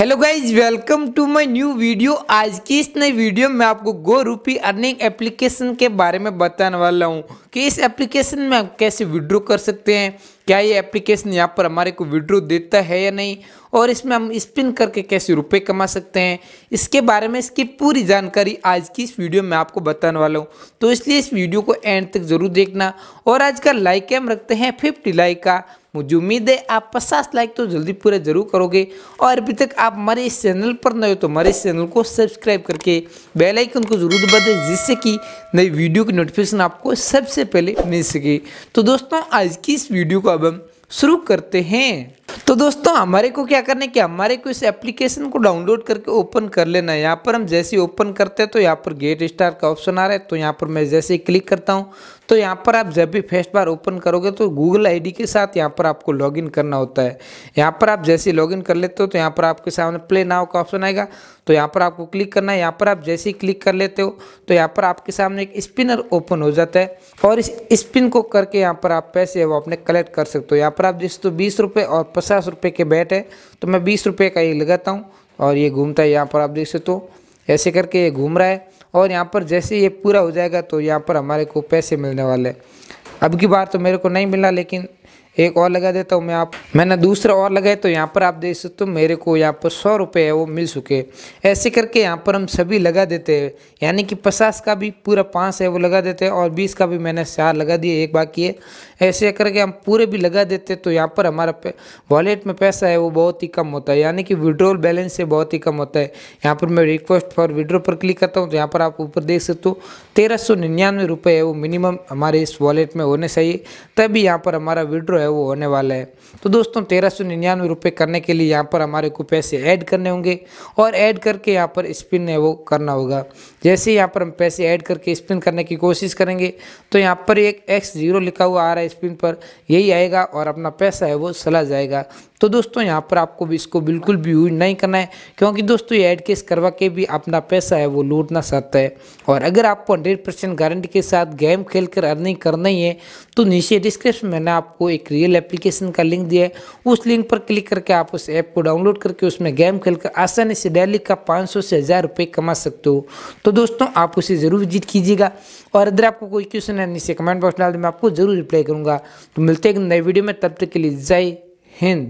hello guys welcome to my new video आज की इस नई वीडियो में आपको गो रूपी अर्निंग एप्लीकेशन के बारे में बताने वाला हूँ कि इस एप्लीकेशन में आप कैसे विड्रो कर सकते हैं क्या ये एप्लीकेशन यहाँ पर हमारे को विड्रो देता है या नहीं और इसमें हम स्पिन करके कैसे रुपए कमा सकते हैं इसके बारे में इसकी पूरी जानकारी आज की इस वीडियो में आपको बताने वाला हूँ तो इसलिए इस वीडियो को एंड तक जरूर देखना और आज का लाइक हम रखते हैं फिफ्टी लाइक का मुझे उम्मीद है आप पचास लाइक तो जल्दी पूरा जरूर करोगे और अभी तक आप हमारे इस चैनल पर नए हो तो हमारे इस चैनल को सब्सक्राइब करके बेल आइकन को जरूर दबा दें जिससे कि नई वीडियो की नोटिफिकेशन आपको सबसे पहले मिल सके तो दोस्तों आज की इस वीडियो को अब हम शुरू करते हैं तो दोस्तों हमारे को क्या करने की हमारे को इस एप्लीकेशन को डाउनलोड करके ओपन कर लेना है यहाँ पर हम जैसे ओपन करते हैं तो यहाँ पर गेट स्टार का ऑप्शन आ रहा है तो यहाँ पर मैं जैसे ही क्लिक करता हूँ तो यहाँ पर आप जब भी फर्स्ट बार ओपन करोगे तो गूगल आईडी के साथ यहाँ पर आपको लॉगिन करना होता है यहाँ पर आप जैसे लॉग कर लेते हो तो यहाँ पर आपके सामने प्ले नाव का ऑप्शन आएगा तो यहाँ पर आपको क्लिक करना है यहाँ पर आप जैसे ही क्लिक कर लेते हो तो यहाँ पर आपके सामने एक स्पिनर ओपन हो जाता है और इस स्पिन को करके यहाँ पर आप पैसे वो अपने कलेक्ट कर सकते हो यहाँ पर आप जिस तो बीस और पचास रुपये के बैट है तो मैं बीस रुपये का ये लगाता हूँ और ये घूमता है यहाँ पर आप देख सकते हो ऐसे करके ये घूम रहा है और यहाँ पर जैसे ये पूरा हो जाएगा तो यहाँ पर हमारे को पैसे मिलने वाले अब की बार तो मेरे को नहीं मिला लेकिन एक और लगा देता हूँ मैं आप मैंने दूसरा और लगाया तो यहाँ पर आप देख सकते हो मेरे को यहाँ पर सौ रुपये है वो मिल चुके ऐसे करके यहाँ पर हम सभी लगा देते हैं यानी कि पचास का भी पूरा पाँच है वो लगा देते हैं और बीस का भी मैंने चार लगा दिए एक बाकी है ऐसे करके हम पूरे भी लगा देते तो यहाँ पर हमारा वॉलेट में पैसा है वो बहुत ही कम होता है यानी कि विड्रोल बैलेंस से बहुत ही कम होता है यहाँ पर मैं रिक्वेस्ट फॉर विड्रो पर क्लिक करता हूँ तो यहाँ पर आप ऊपर देख सकते हो तेरह सौ निन्यानवे रुपये है वो मिनिमम हमारे इस वॉलेट में होने चाहिए तभी यहाँ पर हमारा विड्रो है वो होने वाला है तो दोस्तों तेरह सौ निन्यानवे रुपये करने के लिए यहाँ पर हमारे को पैसे ऐड करने होंगे और ऐड करके यहाँ पर स्पिन है वो करना होगा जैसे यहाँ पर हम पैसे ऐड करके स्पिन करने की कोशिश करेंगे तो यहाँ पर एक एक्स जीरो लिखा हुआ आ रहा है स्पिन पर यही आएगा और अपना पैसा है वो चला जाएगा तो दोस्तों यहाँ पर आपको भी इसको बिल्कुल भी यूज नहीं करना है क्योंकि दोस्तों ये ऐड केस करवा के भी अपना पैसा है वो लूटना चाहता है और अगर आपको हंड्रेड परसेंट गारंटी के साथ गेम खेलकर अर्निंग करना ही है तो नीचे डिस्क्रिप्शन में मैंने आपको एक रियल एप्लीकेशन का लिंक दिया है उस लिंक पर क्लिक करके आप उस ऐप को डाउनलोड करके उसमें गेम खेलकर आसानी से डेली का 500 से हज़ार रुपये कमा सकते हो तो दोस्तों आप उसे ज़रूर विजिट कीजिएगा और अगर आपको कोई क्वेश्चन है नीचे कमेंट बॉक्स डाल दें मैं आपको ज़रूर रिप्लाई करूँगा तो मिलते हैं नए वीडियो में तब तक के लिए जय हिंद